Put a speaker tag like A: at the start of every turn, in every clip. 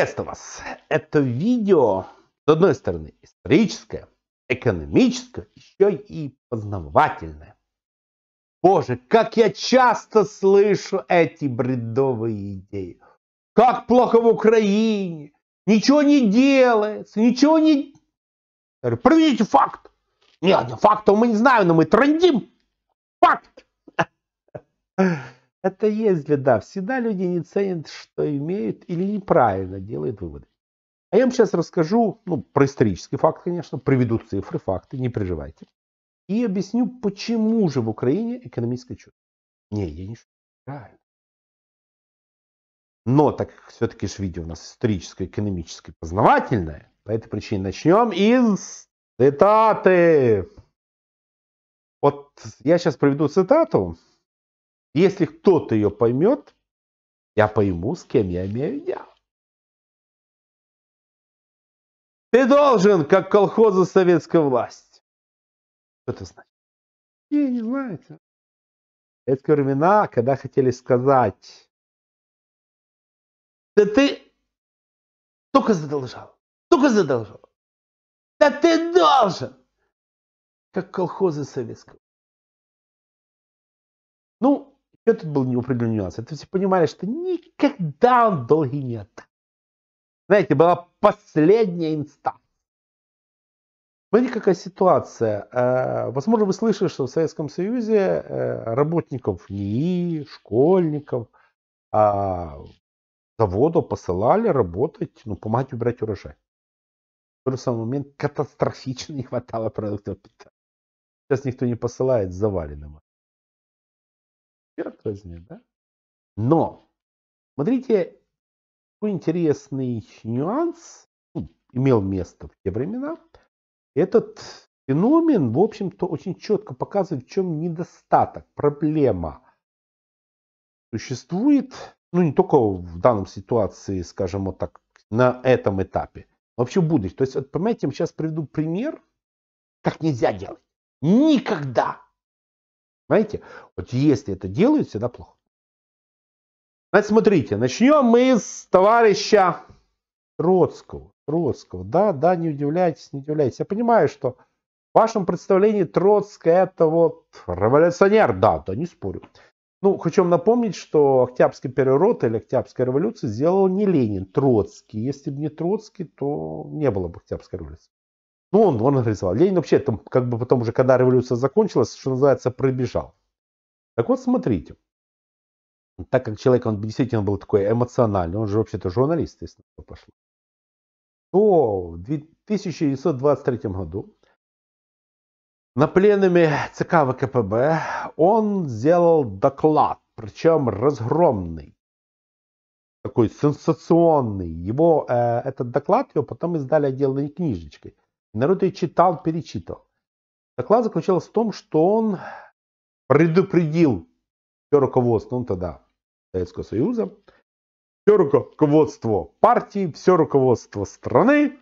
A: Приветствую вас! Это видео, с одной стороны, историческое, экономическое, еще и познавательное. Боже, как я часто слышу эти бредовые идеи. Как плохо в Украине, ничего не делается, ничего не... Я проведите факт. Нет, факта мы не знаем, но мы трандим. Факт. Это и есть беда. Всегда люди не ценят, что имеют, или неправильно делают выводы. А я вам сейчас расскажу, ну, про исторический факт, конечно, приведу цифры, факты, не переживайте. И объясню, почему же в Украине экономическое чудо. Не, я не шучу. Правильно. Но так как все-таки же видео у нас историческое, экономическое, познавательное, по этой причине начнем из цитаты. Вот я сейчас приведу цитату, если кто-то ее поймет, я пойму, с кем я имею дело. Ты должен, как колхоза советская власть. Что это значит? Не, не знаете. Это времена, когда хотели сказать. Да ты только задолжал, только задолжал. Да ты должен, как колхозы советского. Ну, это был неопределенный нюанс. Это все понимали, что никогда он долги нет. Знаете, была последняя инстанция. Смотрите, какая ситуация. Э, возможно, вы слышали, что в Советском Союзе э, работников НИИ, школьников, э, заводов посылали работать, ну, помогать убирать урожай. В тот самый момент катастрофично не хватало продуктов питания. Сейчас никто не посылает заваленным разница, да? Но, смотрите, какой интересный нюанс ну, имел место в те времена. Этот феномен, в общем-то, очень четко показывает, в чем недостаток, проблема существует, ну не только в данном ситуации, скажем вот так, на этом этапе, вообще будет. То есть, вот, понимаете, я сейчас приведу пример, как нельзя делать. Никогда знаете, Вот если это делают, всегда плохо. Значит, смотрите, начнем мы с товарища Троцкого. Троцкого. Да, да, не удивляйтесь, не удивляйтесь. Я понимаю, что в вашем представлении Троцкий это вот революционер. Да, да, не спорю. Ну, хочу вам напомнить, что Октябрьский переворот или Октябрьская революция сделал не Ленин, Троцкий. Если бы не Троцкий, то не было бы Октябрьской революции. Ну, он, он рисовал. Ленин вообще, там, как бы потом уже, когда революция закончилась, что называется, пробежал. Так вот, смотрите. Так как человек, он действительно был такой эмоциональный, он же вообще-то журналист, естественно, пошло. То в 1923 году на пленуме ЦК ВКПБ он сделал доклад, причем разгромный, такой сенсационный. Его, э, этот доклад его потом издали отдельной книжечкой. Народ ее читал, перечитывал. Доклад заключался в том, что он предупредил все руководство, он ну, тогда Советского Союза, все руководство партии, все руководство страны,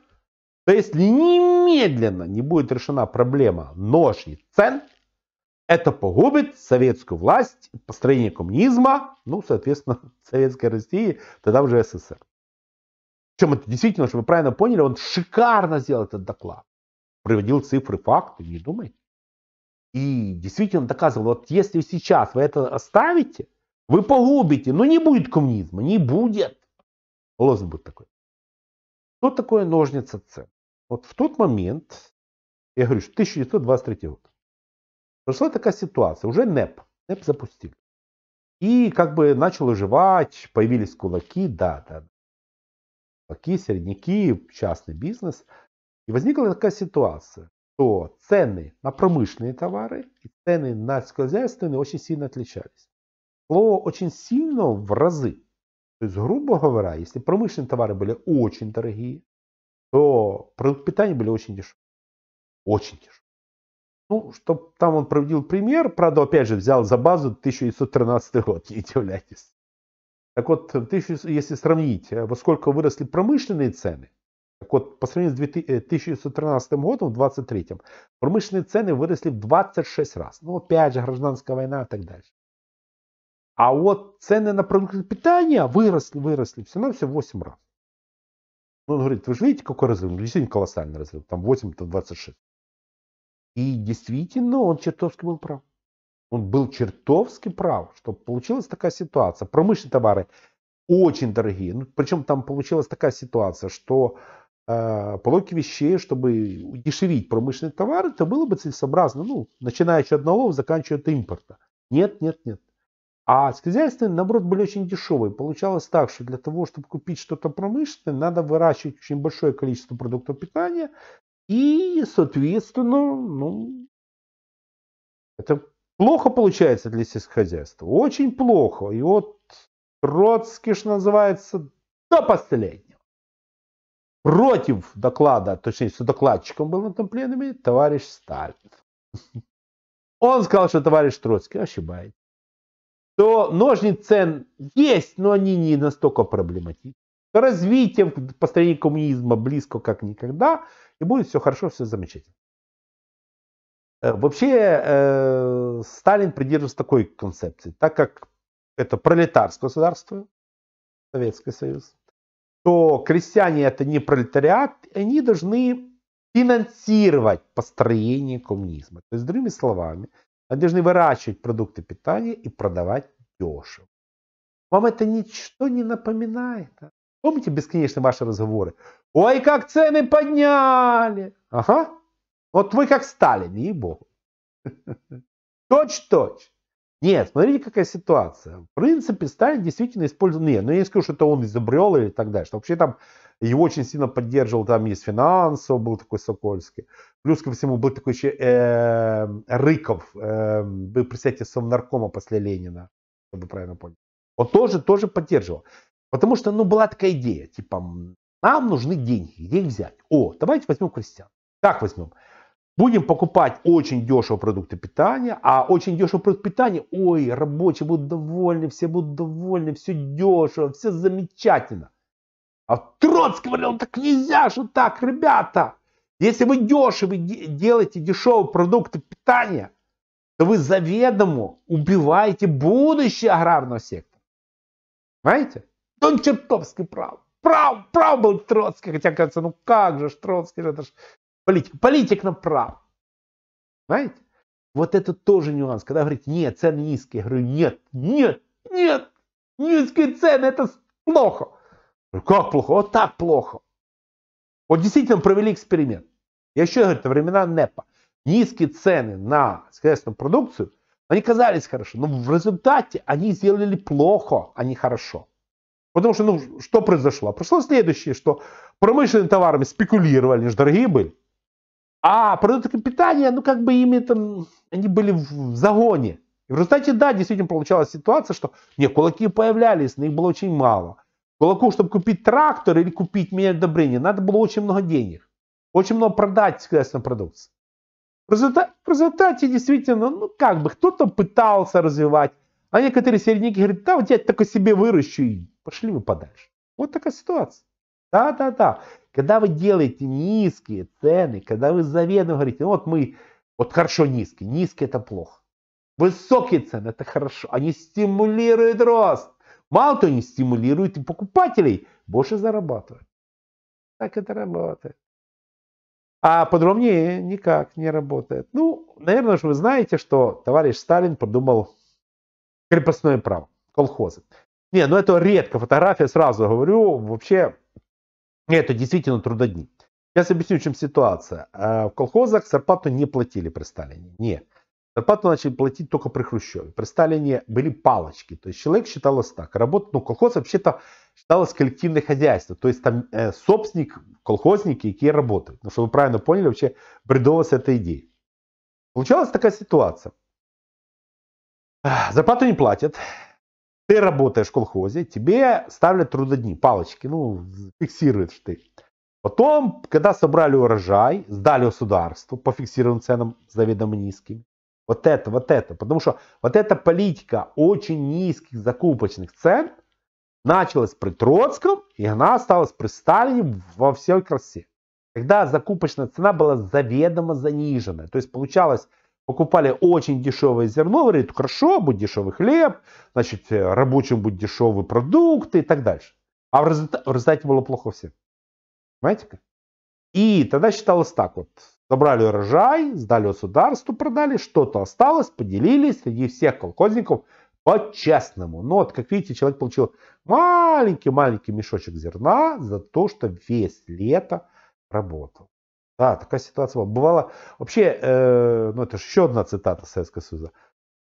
A: то если немедленно не будет решена проблема ноши цен, это погубит советскую власть, построение коммунизма, ну, соответственно, Советской России, тогда уже СССР. Причем это действительно, чтобы вы правильно поняли, он шикарно сделал этот доклад. Приводил цифры, факты, не думайте. И действительно доказывал, вот если сейчас вы это оставите, вы погубите, но ну, не будет коммунизма, не будет. Лозунг будет такой. Что такое ножница цен? Вот в тот момент, я говорю, что 1923 год, прошла такая ситуация, уже НЭП, НЭП запустили. И как бы начал оживать, появились кулаки, да, да кисель, не Киев, частный бизнес. И возникла такая ситуация, что цены на промышленные товары и цены на сельскохозяйственные очень сильно отличались. Слово очень сильно в разы. То есть, грубо говоря, если промышленные товары были очень дорогие, то продукты питания были очень дешевые. Очень дешевые. Ну, чтобы там он проводил пример, правда, опять же, взял за базу 1913 год, не удивляйтесь. Так вот, э, если сравнить, э, во сколько выросли промышленные цены, так вот, по сравнению с 2013 э, годом, в 2023, промышленные цены выросли в 26 раз. Ну, опять же, гражданская война и так дальше. А вот цены на продукты питания выросли, выросли все всего все 8 раз. Ну, он говорит, вы же видите, какой разрыв? Ну, действительно колоссальный разрыв, там 8-26. И действительно, он чертовски был прав. Он был чертовски прав, что получилась такая ситуация. Промышленные товары очень дорогие. Ну, причем там получилась такая ситуация, что э, по логике вещей, чтобы удешевить промышленные товары, это было бы целесообразно, ну, начиная от налогов, заканчивая от импорта. Нет, нет, нет. А сельскохозяйственные, наоборот, были очень дешевые. Получалось так, что для того, чтобы купить что-то промышленное, надо выращивать очень большое количество продуктов питания. И, соответственно, ну, это Плохо получается для сельскохозяйства, очень плохо. И вот Троцкий, что называется, до последнего. Против доклада, точнее, с докладчиком был на том пленуме товарищ Сталин. Он сказал, что товарищ Троцкий ошибается. То ножницы цен есть, но они не настолько проблематичны. Развитие построения коммунизма близко как никогда, и будет все хорошо, все замечательно. Э, вообще э, Сталин придерживался такой концепции, так как это пролетарское государство, Советский Союз, то крестьяне это не пролетариат, они должны финансировать построение коммунизма. То есть, другими словами, они должны выращивать продукты питания и продавать дешево. Вам это ничто не напоминает? А? Помните бесконечно ваши разговоры? Ой, как цены подняли! Ага, вот вы как Сталин, ей-богу. Точь-точь. Нет, смотрите, какая ситуация. В принципе, Сталин действительно использовал... Нет, ну я не скажу, что это он изобрел или так далее. вообще там его очень сильно поддерживал, там есть финансово был такой Сокольский. Плюс ко всему был такой еще эм, Рыков, эм, был председатель Совнаркома после Ленина, чтобы правильно понял. Он тоже, тоже поддерживал. Потому что, ну, была такая идея, типа, нам нужны деньги, где их взять? О, давайте возьмем крестьян. Как возьмем? Будем покупать очень дешево продукты питания, а очень дешево продукты питания, ой, рабочие будут довольны, все будут довольны, все дешево, все замечательно. А Троцкий говорил, так нельзя же так, ребята. Если вы дешево делаете дешевые продукты питания, то вы заведомо убиваете будущее аграрного сектора. Понимаете? Он чертовски прав. Прав, прав был Троцкий, хотя кажется, ну как же Троцкий, это ж Политик, политик нам прав. Понимаете? Вот это тоже нюанс. Когда говорит, нет, цены низкие. Я говорю, нет, нет, нет, низкие цены, это плохо. как плохо? Вот так плохо. Вот действительно провели эксперимент. Я еще говорю, это времена НЭПа. Низкие цены на сельскохозяйственную продукцию, они казались хорошо, но в результате они сделали плохо, а не хорошо. Потому что, ну, что произошло? Прошло следующее, что промышленными товарами спекулировали, они же дорогие были. А продукты питания, ну как бы ими там, они были в загоне. И в результате, да, действительно получалась ситуация, что не, кулаки появлялись, но их было очень мало. Кулаку, чтобы купить трактор или купить медобрение, надо было очень много денег. Очень много продать сельскохозяйственной продукции. В результате, в результате действительно, ну как бы, кто-то пытался развивать, а некоторые середняки говорят, да, вот я только себе выращу и пошли вы подальше. Вот такая ситуация. Да, да, да. Когда вы делаете низкие цены, когда вы заведомо говорите, ну вот мы, вот хорошо низкие, низкие это плохо. Высокие цены это хорошо, они стимулируют рост. Мало того, они стимулируют и покупателей больше зарабатывать. Так это работает. А подробнее никак не работает. Ну, наверное, же вы знаете, что товарищ Сталин подумал крепостное право, колхозы. Не, ну это редко фотография, сразу говорю, вообще это действительно трудодни. Сейчас объясню, в чем ситуация. А, в колхозах зарплату не платили при Сталине. Нет. Зарплату начали платить только при Хрущеве. При Сталине были палочки. То есть человек считалось так. Работа, ну, колхоз вообще-то считалось коллективное хозяйство. То есть там э, собственник, колхозники, которые работают. Ну, чтобы вы правильно поняли, вообще бредовалась эта идея. Получалась такая ситуация. Зарплату не платят ты работаешь в колхозе, тебе ставлят трудодни, палочки, ну, фиксируешь ты. Потом, когда собрали урожай, сдали государству по фиксированным ценам заведомо низким. Вот это, вот это. Потому что вот эта политика очень низких закупочных цен началась при Троцком, и она осталась при Сталине во всей красе. Когда закупочная цена была заведомо занижена. То есть получалось покупали очень дешевое зерно, говорит, хорошо, будет дешевый хлеб, значит, э, рабочим будут дешевые продукты и так дальше. А в результате, в было плохо всем. Понимаете как? И тогда считалось так вот. Забрали урожай, сдали государству, продали, что-то осталось, поделились среди всех колхозников по-честному. Но вот, как видите, человек получил маленький-маленький мешочек зерна за то, что весь лето работал. Да, такая ситуация была. Бывало вообще, е, э, ну, это еще одна цитата Советского Союза: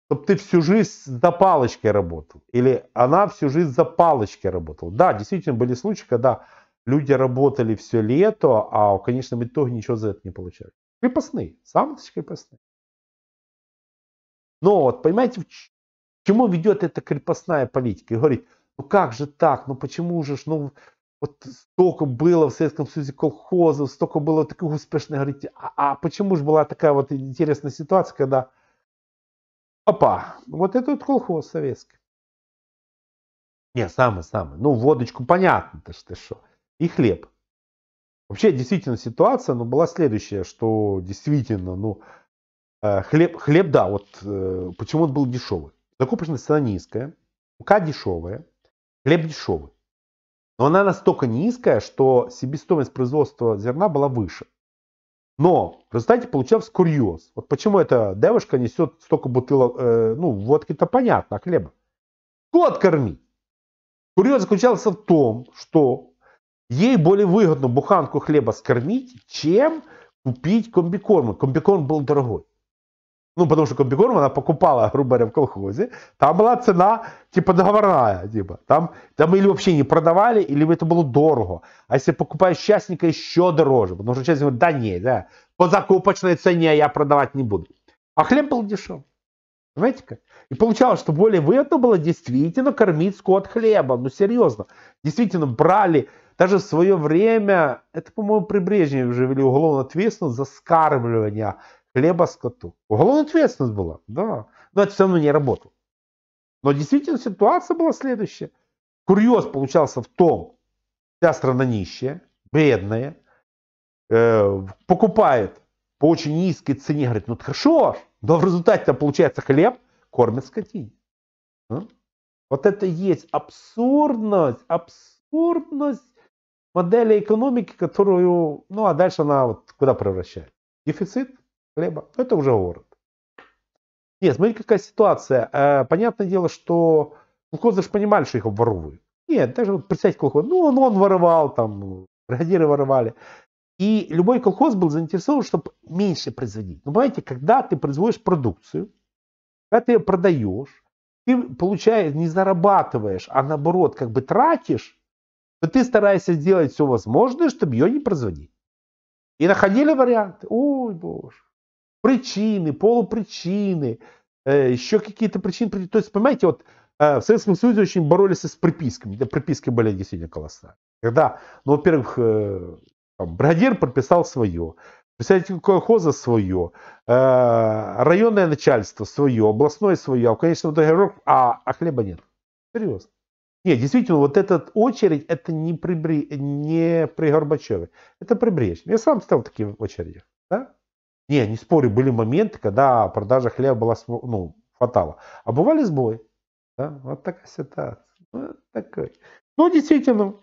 A: Чтобы ты всю жизнь за палочкой работал. Или она всю жизнь за палочкой работала. Да, действительно были случаи, когда люди работали все лето, а в конечном итоге ничего за это не получали. Крепостные, самцы крепостные. Но вот понимаете, к чему ведет эта крепостная политика? И говорит, ну как же так, ну почему же, ну вот столько было в Советском Союзе колхозов, столько было таких успешных. Говорите, а, а почему же была такая вот интересная ситуация, когда, опа, вот это вот колхоз советский. Не, самый-самый. Ну, водочку понятно, то что, что. И хлеб. Вообще, действительно, ситуация ну, была следующая, что действительно, ну, э, хлеб, хлеб, да, вот э, почему он был дешевый. закупочная цена низкая, мука дешевая, хлеб дешевый. Но она настолько низкая, что себестоимость производства зерна была выше. Но в результате получался курьез. Вот почему эта девушка несет столько бутылок, э, ну, водки-то понятно, а хлеба. Кот кормить. Курьез заключался в том, что ей более выгодно буханку хлеба скормить, чем купить комбикорм. Комбикорм был дорогой. Ну, потому что комбикорм она покупала, грубо говоря, в колхозе. Там была цена, типа, договорная. Типа. Там, там или вообще не продавали, или это было дорого. А если покупаешь частника, еще дороже. Потому что частник говорит, да нет, да, по закупочной цене я продавать не буду. А хлеб был дешев. Понимаете как? И получалось, что более выгодно было действительно кормить скот хлебом. Ну, серьезно. Действительно, брали даже в свое время, это, по-моему, при Брежневе уже ввели уголовно ответственность за скармливание хлеба скоту. Уголовная ответственность была, да. Но это все равно не работало. Но действительно ситуация была следующая. Курьез получался в том, вся страна нищая, бедная, э, покупает по очень низкой цене, говорит, ну хорошо, но в результате там получается хлеб, кормят скотине. А? Вот это есть абсурдность, абсурдность модели экономики, которую, ну а дальше она вот куда превращает? Дефицит, хлеба, это уже ворот. Нет, смотри, какая ситуация. Э, понятное дело, что колхозы же понимали, что их обворовывают. Нет, даже вот представьте колхоз, ну он, он воровал, там, бригадиры воровали. И любой колхоз был заинтересован, чтобы меньше производить. Но ну, понимаете, когда ты производишь продукцию, когда ты ее продаешь, ты получаешь, не зарабатываешь, а наоборот как бы тратишь, то ты стараешься сделать все возможное, чтобы ее не производить. И находили варианты. Ой, боже причины, полупричины, э, еще какие-то причины. То есть, понимаете, вот э, в Советском Союзе очень боролись с прописками. Да, прописки были действительно колоссальные. Когда, ну, во-первых, э, там, бригадир прописал свое, представитель колхоза свое, районное начальство свое, областное свое, а, конечно, вот игрок, а, а хлеба нет. Серьезно. Нет, действительно, вот эта очередь, это не при, не при Горбачеве, это при Брежневе. Я сам стал в очереди. Да? Не, не спорю, были моменты, когда продажа хлеба была, ну, хватало. А бывали сбои. Да? Вот такая ситуация. Вот такой. Ну, действительно,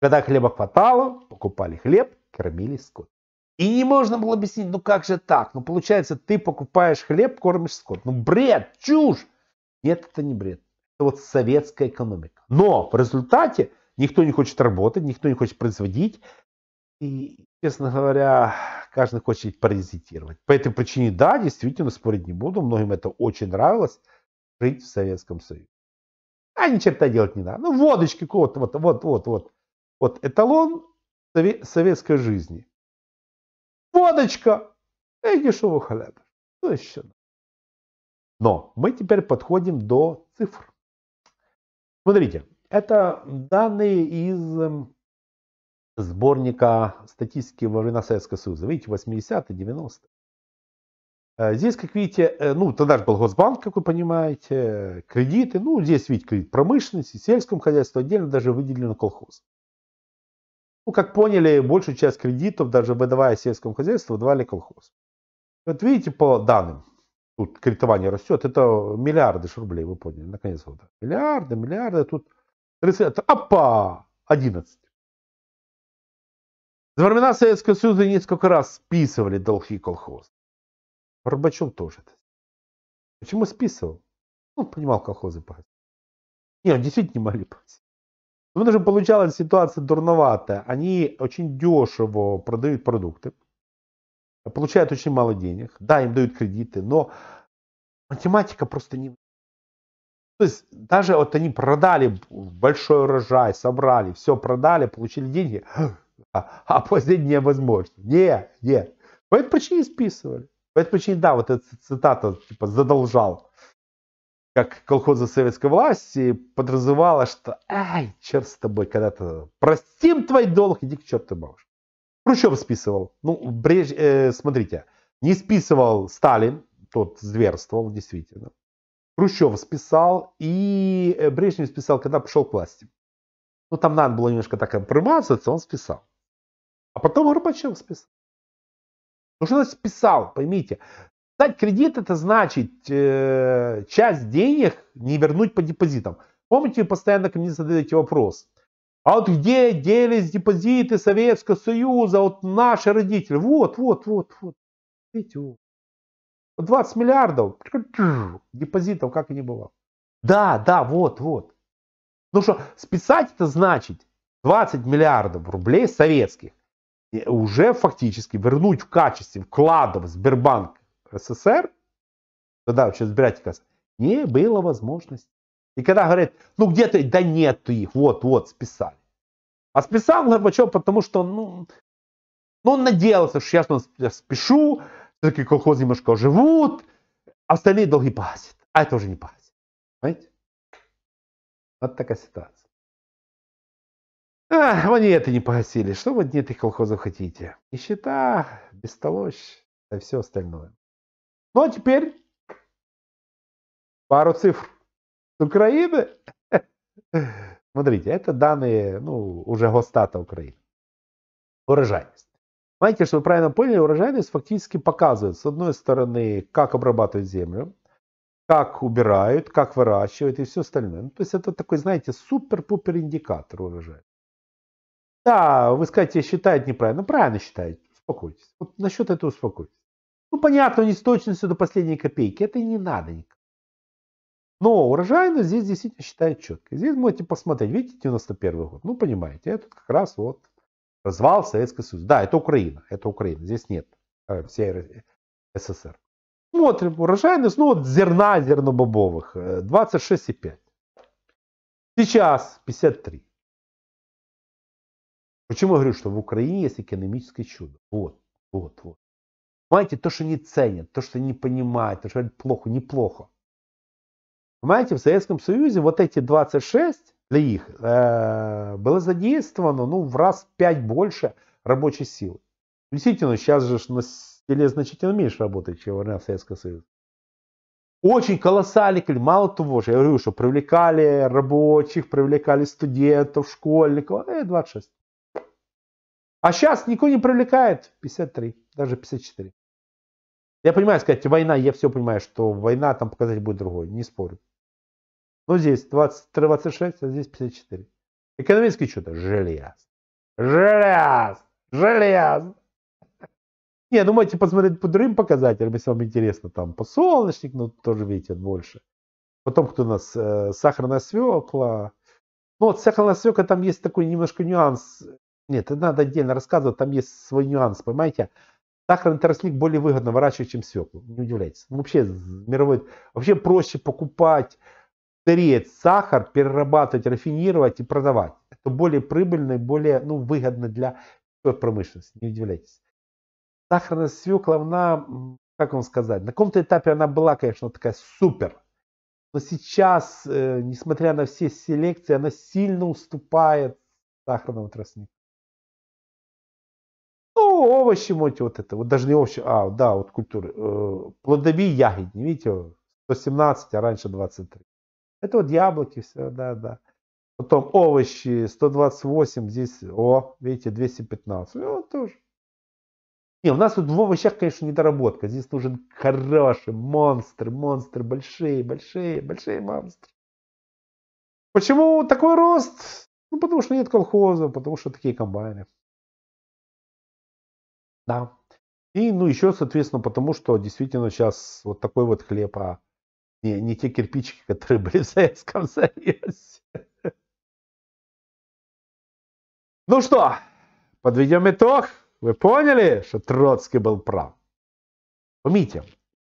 A: когда хлеба хватало, покупали хлеб, кормили скот. И не можно было объяснить, ну как же так? Ну получается, ты покупаешь хлеб, кормишь скот. Ну бред, чушь! Нет, это не бред. Это вот советская экономика. Но в результате никто не хочет работать, никто не хочет производить. И, честно говоря, каждый хочет паразитировать. По этой причине, да, действительно, спорить не буду. Многим это очень нравилось жить в Советском Союзе. А ни черта делать не надо. Ну, водочки, вот, вот, вот, вот, вот. Вот эталон советской жизни. Водочка э, ну, и дешевый хлеб. Что еще? Но мы теперь подходим до цифр. Смотрите, это данные из эм, сборника статистики во времена Советского Союза. Видите, 80-е, 90-е. Э, здесь, как видите, э, ну, тогда же был Госбанк, как вы понимаете, кредиты. Ну, здесь, видите, кредит промышленности, сельскому хозяйству, отдельно даже выделено колхоз. Ну, как поняли, большую часть кредитов, даже выдавая сельскому хозяйству, выдавали колхоз. Вот видите, по данным, тут кредитование растет, это миллиарды рублей, вы поняли, на конец года. Миллиарды, миллиарды, тут 30, опа, 11. За времена Советского Союза несколько раз списывали долги колхоз. Горбачев тоже Почему списывал? Ну понимал колхозы погасить. Не, он действительно не могли погасить. Но же получалась ситуация дурноватая. Они очень дешево продают продукты, получают очень мало денег. Да, им дают кредиты, но математика просто не... То есть даже вот они продали большой урожай, собрали, все продали, получили деньги а, а после невозможно. Нет, нет. По этой причине списывали. По этой причине, да, вот эта цитата, типа, задолжал. Как колхоза советской власти подразумевала, что, ай, черт с тобой, когда-то простим твой долг, иди к черту можешь. Хрущев списывал. Ну, бреж, э, смотрите, не списывал Сталин, тот зверствовал, действительно. Хрущев списал и э, Брежнев списал, когда пошел к власти. Ну, там надо было немножко так промазаться, он списал. А потом Горбачев списал. Ну, что значит списал, поймите. Дать кредит это значит э, часть денег не вернуть по депозитам. Помните, постоянно ко мне задаете вопрос. А вот где делись депозиты Советского Союза, вот наши родители? Вот, вот, вот, вот. Видите, вот. 20 миллиардов депозитов, как и не было. Да, да, вот, вот. Потому ну что списать это значит 20 миллиардов рублей советских и уже фактически вернуть в качестве вкладов Сбербанк СССр, тогда вообще сбирать кассы, не было возможности. И когда говорят, ну где-то, да нету их, вот-вот, списали. А списал Горбачев, потому что, ну, ну он надеялся, что сейчас я спешу, все-таки колхоз немножко живут, а остальные долги пасят, а это уже не пасят. Понимаете? Вот такая ситуация. А, они это не погасили. Что вы от этих колхозов хотите? Нищета, бестолочь и все остальное. Ну а теперь пару цифр с Украины. Смотрите, это данные, ну, уже Госстата Украины. Урожайность. Знаете, что вы правильно поняли, урожайность фактически показывает, с одной стороны, как обрабатывать землю, как убирают, как выращивают и все остальное. Ну, то есть это такой, знаете, супер-пупер индикатор урожая. Да, вы скажете, считает неправильно. Ну, правильно считает. Успокойтесь. Вот насчет этого успокойтесь. Ну, понятно, не с точностью до последней копейки. Это и не надо никак. Но урожайность здесь действительно считает четко. Здесь можете посмотреть. Видите, 91 год. Ну, понимаете, это как раз вот развал Советского Союза. Да, это Украина. Это Украина. Здесь нет э, всей э, СССР. Смотрим, урожайность, ну вот зерна, зернобобовых, 26,5. Э, сейчас 53. Почему я говорю, что в Украине есть экономическое чудо? Вот, вот, вот. Понимаете, то, что не ценят, то, что не понимают, то, что говорят плохо, неплохо. Понимаете, в Советском Союзе вот эти 26 для их э, было задействовано ну, в раз 5 больше рабочей силы. Действительно, сейчас же на деле значительно меньше работает, чем во времена Советского Союза. Очень колоссальный, мало того же, я говорю, что привлекали рабочих, привлекали студентов, школьников, э, 26. А сейчас никого не привлекает 53, даже 54. Я понимаю, сказать, война, я все понимаю, что война там показать будет другой, не спорю. Но здесь 20, 26, а здесь 54. Экономический что-то желез. Желез! Желез! Не, ну можете посмотреть по другим показателям, если вам интересно, там по солнечник, ну тоже видите больше. Потом кто у нас, э, сахарная свекла. Ну вот сахарная свекла, там есть такой немножко нюанс. Нет, это надо отдельно рассказывать, там есть свой нюанс, понимаете? Сахарный тростник более выгодно выращивать, чем свеклу. Не удивляйтесь. Ну, вообще, мировой, вообще проще покупать, сырец, сахар, перерабатывать, рафинировать и продавать. Это более прибыльно и более ну, выгодно для промышленности. Не удивляйтесь сахарная свекла, она, как вам сказать, на каком-то этапе она была, конечно, такая супер. Но сейчас, э, несмотря на все селекции, она сильно уступает сахарному тростнику. Ну, овощи моти вот это, вот даже не овощи, а, да, вот культуры. Э, плодовые ягодни, видите, 117, а раньше 23. Это вот яблоки, все, да, да. Потом овощи 128, здесь, о, видите, 215. Ну, тоже. Не, у нас тут в вообще, конечно, недоработка. Здесь нужен хороший монстр, монстр, большие, большие, большие монстры. Почему такой рост? Ну, потому что нет колхоза, потому что такие комбайны. Да. И, ну, еще, соответственно, потому что действительно сейчас вот такой вот хлеб, а не, не те кирпичики, которые были в Советском Союзе. Ну что, подведем итог. Вы поняли, что Троцкий был прав? Помните,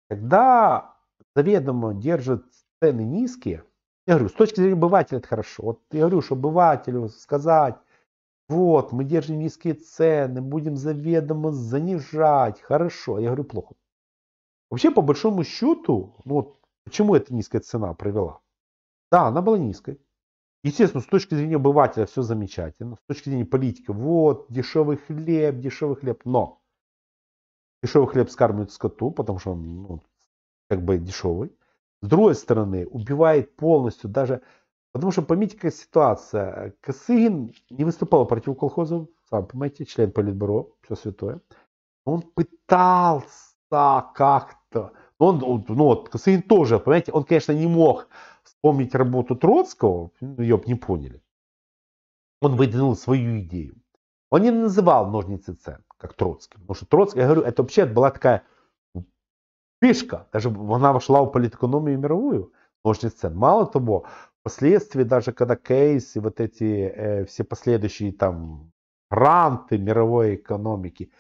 A: когда заведомо держат цены низкие, я говорю, с точки зрения обывателя это хорошо. Вот я говорю, что обывателю сказать, вот, мы держим низкие цены, будем заведомо занижать, хорошо. Я говорю, плохо. Вообще, по большому счету, ну вот почему эта низкая цена привела? Да, она была низкой. Естественно, с точки зрения обывателя все замечательно. С точки зрения политики. вот, дешевый хлеб, дешевый хлеб. Но дешевый хлеб скармливает скоту, потому что он ну, как бы дешевый. С другой стороны, убивает полностью даже... Потому что помните, какая ситуация. Косыгин не выступал против колхозов, сам понимаете, член политбюро, все святое. Он пытался как-то. Он, ну вот, Косыгин тоже, понимаете, он, конечно, не мог вспомнить работу Троцкого, ну, ее бы не поняли. Он выдвинул свою идею. Он не называл ножницы цен, как Троцкий. Потому что Троцкий, я говорю, это вообще была такая фишка. Даже она вошла в политэкономию мировую, ножницы цен. Мало того, впоследствии, даже когда Кейс и вот эти э, все последующие там гранты мировой экономики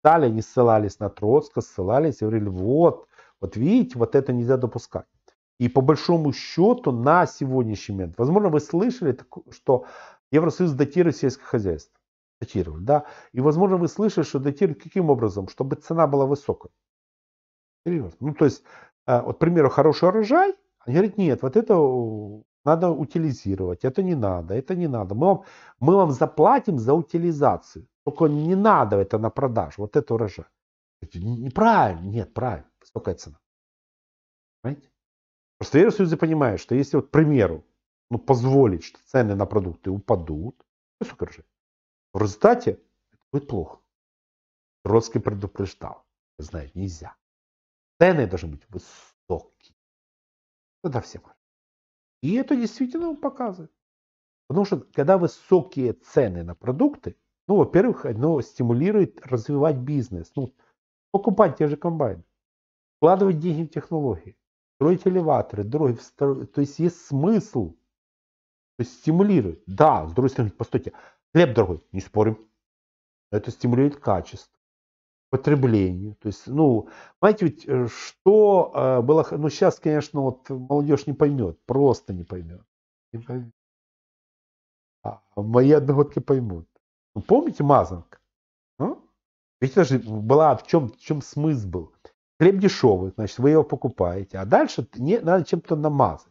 A: стали, они ссылались на Троцкого, ссылались и говорили, вот, вот видите, вот это нельзя допускать. И по большому счету на сегодняшний момент, возможно, вы слышали, что Евросоюз датирует сельское хозяйство. Датировали, да? И, возможно, вы слышали, что датируют каким образом? Чтобы цена была высокой. Ну, то есть, э, вот, к примеру, хороший урожай, они говорят, нет, вот это надо утилизировать, это не надо, это не надо. Мы вам, мы вам заплатим за утилизацию, только не надо это на продажу, вот это урожай. Неправильно, нет, правильно, высокая цена. Понимаете? Просто Евросоюз понимает, что если, вот, к примеру, ну, позволить, что цены на продукты упадут, ну, сука же, в результате это будет плохо. Троцкий предупреждал, вы нельзя. Цены должны быть высокие. Тогда все хорошо. И это действительно он показывает. Потому что когда высокие цены на продукты, ну, во-первых, оно стимулирует развивать бизнес. Ну, покупать те же комбайны, вкладывать деньги в технологии строить элеваторы, дороги, то есть есть смысл, то есть стимулирует. Да, с другой стороны, постойте, хлеб дорогой, не спорим, это стимулирует качество потреблению. То есть, ну, знаете, ведь э, что э, было, ну, сейчас, конечно, вот молодежь не поймет, просто не поймет. Не поймет. А мои одногодки поймут. Ну, помните Мазанг? Ну? Ведь это же была, в чем, в чем смысл был? Хлеб дешевый, значит, вы его покупаете. А дальше не, надо чем-то намазать.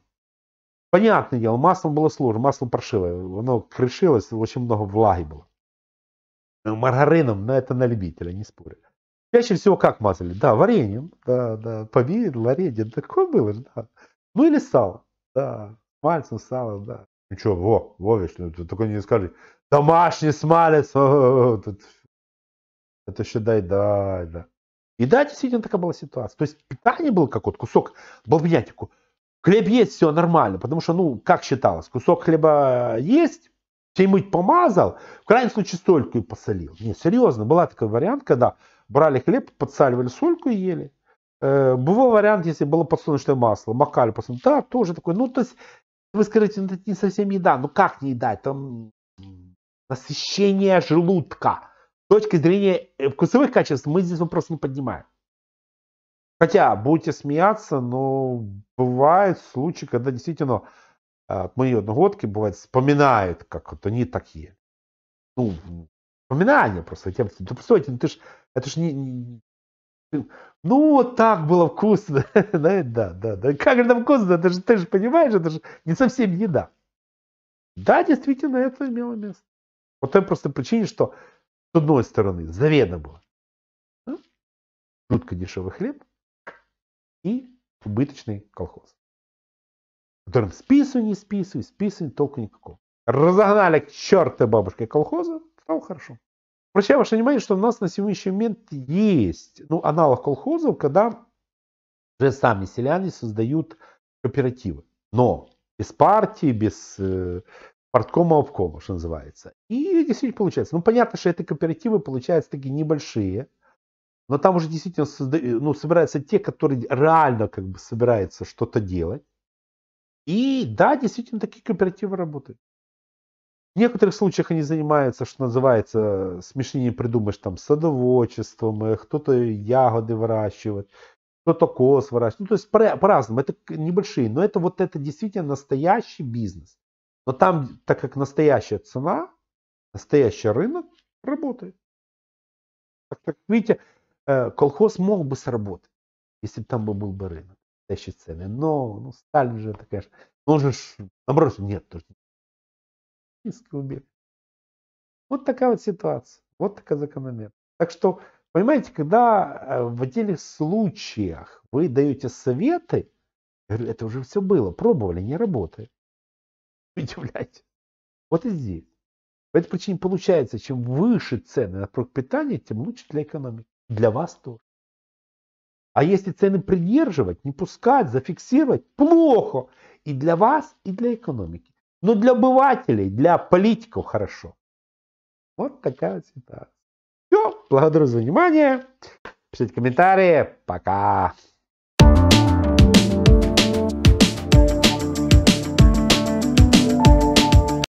A: Понятное дело, маслом было сложно, маслом прошило, оно крышилось, очень много влаги было. Э, маргарином, но это на любителя, не спорю. Чаще всего как мазали? Да, вареньем, да, да, повид, ларедин, такое было же, да. Ну или сало, да, мальцем сало, да. Ну что, во, Вович, ну ты такой не скажи, домашний смалец, о, о, это еще дай, дай, да. И да, действительно такая была ситуация. То есть питание было как вот кусок балбнятику. Хлеб есть, все нормально, потому что, ну, как считалось, кусок хлеба есть, все мыть помазал, в крайнем случае столько и посолил. Не, серьезно, была такой вариант, когда брали хлеб, подсаливали сольку и ели. Э, Бывал вариант, если было подсолнечное масло, макали подсолнечное, да, тоже такой. Ну, то есть, вы скажете, ну, это не совсем еда. Ну, как не еда? Там насыщение желудка точки зрения э, вкусовых качеств мы здесь вопрос не поднимаем. Хотя, будете смеяться, но бывают случаи, когда действительно а, мои одногодки, бывает, вспоминают, как вот они такие. Ну, вспоминания просто. тем да постойте, ну ты ж, это ж не, не ну, вот так было вкусно. да, да, да, да. Как это вкусно? Это же, ты же понимаешь, это же не совсем еда. Да, действительно, это имело место. По той простой причине, что с одной стороны, заведомо ну, да? жутко дешевый хлеб и убыточный колхоз, которым списывай, не списывай, списывай, толку никакого. Разогнали к чертой бабушке колхоза, стало хорошо. Обращаю ваше внимание, что у нас на сегодняшний момент есть ну, аналог колхозов, когда же сами селяне создают кооперативы. Но без партии, без э, порткома обкома, что называется. И действительно получается. Ну, понятно, что это кооперативы получаются такие небольшие, но там уже действительно созда... Э, ну, собираются те, которые реально как бы собираются что-то делать. И да, действительно, такие кооперативы работают. В некоторых случаях они занимаются, что называется, смешнее придумаешь, там, садоводчеством, э, кто-то ягоды выращивает, кто-то кос выращивает. Ну, то есть по-разному, это небольшие, но это вот это действительно настоящий бизнес. Но там, так как настоящая цена, настоящий рынок работает. Так как видите, э, колхоз мог бы сработать, если бы там был бы рынок, настоящие цены. Но ну, Сталин же, это, конечно, он же, наоборот, нет. Тоже. Убег. Вот такая вот ситуация, вот такая закономерность. Так что, понимаете, когда э, в отдельных случаях вы даете советы, это уже все было, пробовали, не работает. удивляйтесь. Вот и здесь. По этой причине получается, чем выше цены на питание, тем лучше для экономики. Для вас тоже. А если цены придерживать, не пускать, зафиксировать, плохо. И для вас, и для экономики. Но для обывателей, для политиков хорошо. Вот такая ситуация. Все, благодарю за внимание. Пишите комментарии. Пока.